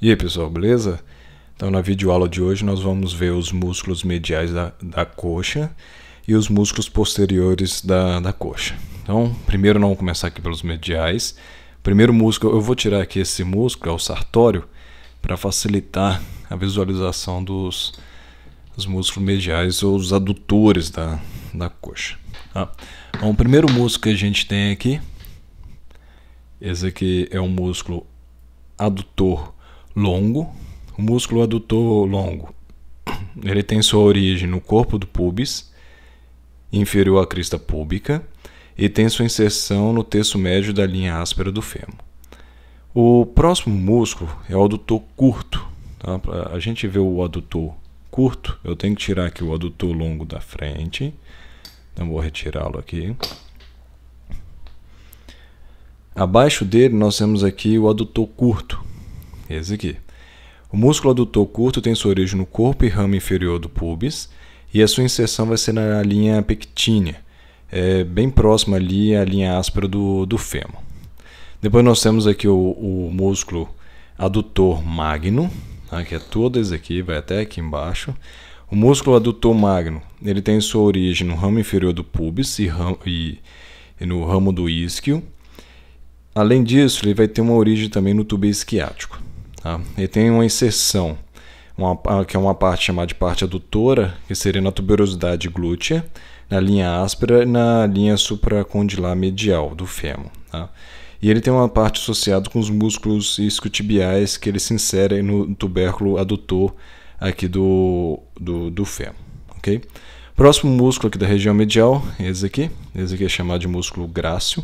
E aí pessoal, beleza? Então na videoaula de hoje nós vamos ver os músculos mediais da, da coxa e os músculos posteriores da, da coxa. Então primeiro nós vamos começar aqui pelos mediais. Primeiro músculo, eu vou tirar aqui esse músculo, é o sartório, para facilitar a visualização dos, dos músculos mediais ou os adutores da, da coxa. Tá? Então, o primeiro músculo que a gente tem aqui, esse aqui é um músculo adutor longo, o músculo adutor longo. Ele tem sua origem no corpo do pubis, inferior à crista púbica, e tem sua inserção no terço médio da linha áspera do fêmur. O próximo músculo é o adutor curto. Tá? A gente vê o adutor curto, eu tenho que tirar aqui o adutor longo da frente. Então vou retirá-lo aqui. Abaixo dele nós temos aqui o adutor curto. Esse aqui. O músculo adutor curto tem sua origem no corpo e ramo inferior do pubis e a sua inserção vai ser na linha pectínea, é, bem próxima ali à linha áspera do, do fêmur. Depois nós temos aqui o, o músculo adutor magno, tá? que é todo esse aqui, vai até aqui embaixo. O músculo adutor magno, ele tem sua origem no ramo inferior do pubis e, ram, e, e no ramo do isquio. Além disso, ele vai ter uma origem também no tubo isquiático. Tá? E tem uma inserção, uma, que é uma parte chamada de parte adutora, que seria na tuberosidade glútea, na linha áspera e na linha supracondilar medial do fêmur. Tá? E ele tem uma parte associada com os músculos isquiotibiais que ele se insere no tubérculo adutor aqui do, do, do fêmur. Okay? Próximo músculo aqui da região medial, esse aqui, esse aqui é chamado de músculo grácil.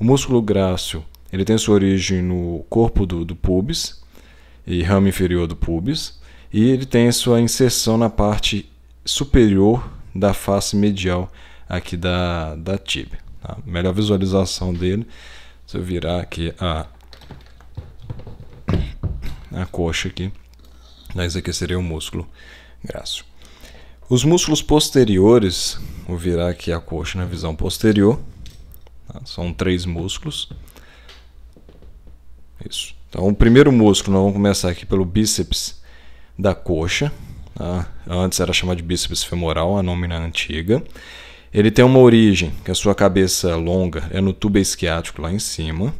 O músculo grácil ele tem sua origem no corpo do, do pubis e ramo inferior do pubis e ele tem sua inserção na parte superior da face medial aqui da, da tíbia. Tá? Melhor visualização dele, se eu virar aqui a, a coxa aqui, mas aqui seria o músculo graço. Os músculos posteriores, vou virar aqui a coxa na visão posterior, tá? são três músculos. Isso. Então, o primeiro músculo, nós vamos começar aqui pelo bíceps da coxa. Tá? Antes era chamado de bíceps femoral, a nômina antiga. Ele tem uma origem, que a sua cabeça longa é no tubo isquiático lá em cima.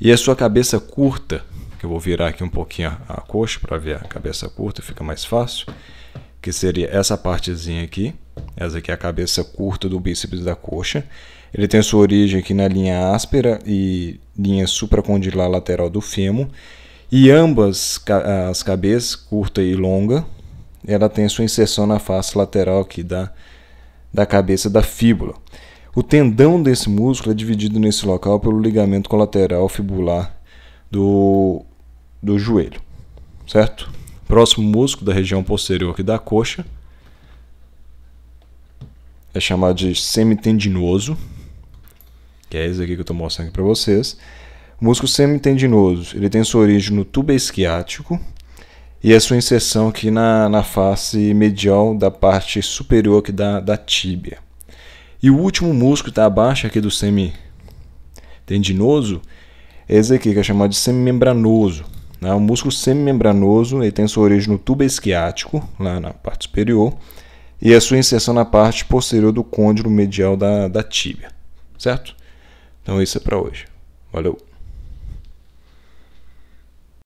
E a sua cabeça curta, que eu vou virar aqui um pouquinho a coxa para ver a cabeça curta, fica mais fácil, que seria essa partezinha aqui. Essa aqui é a cabeça curta do bíceps da coxa. Ele tem sua origem aqui na linha áspera e linha supracondilar lateral do fêmur. E ambas as cabeças, curta e longa, ela tem sua inserção na face lateral aqui da, da cabeça da fíbula. O tendão desse músculo é dividido nesse local pelo ligamento colateral fibular do, do joelho, certo? Próximo músculo da região posterior aqui da coxa é chamado de semitendinoso, que é esse aqui que eu estou mostrando para vocês. O músculo semitendinoso ele tem sua origem no tubo esquiático e a sua inserção aqui na, na face medial da parte superior aqui da, da tíbia. E o último músculo está abaixo aqui do semitendinoso é esse aqui, que é chamado de semimembranoso. Né? O músculo semimembranoso ele tem sua origem no tubo esquiático, lá na parte superior, e a sua inserção na parte posterior do côndilo medial da, da tíbia, certo? Então isso é para hoje. Valeu!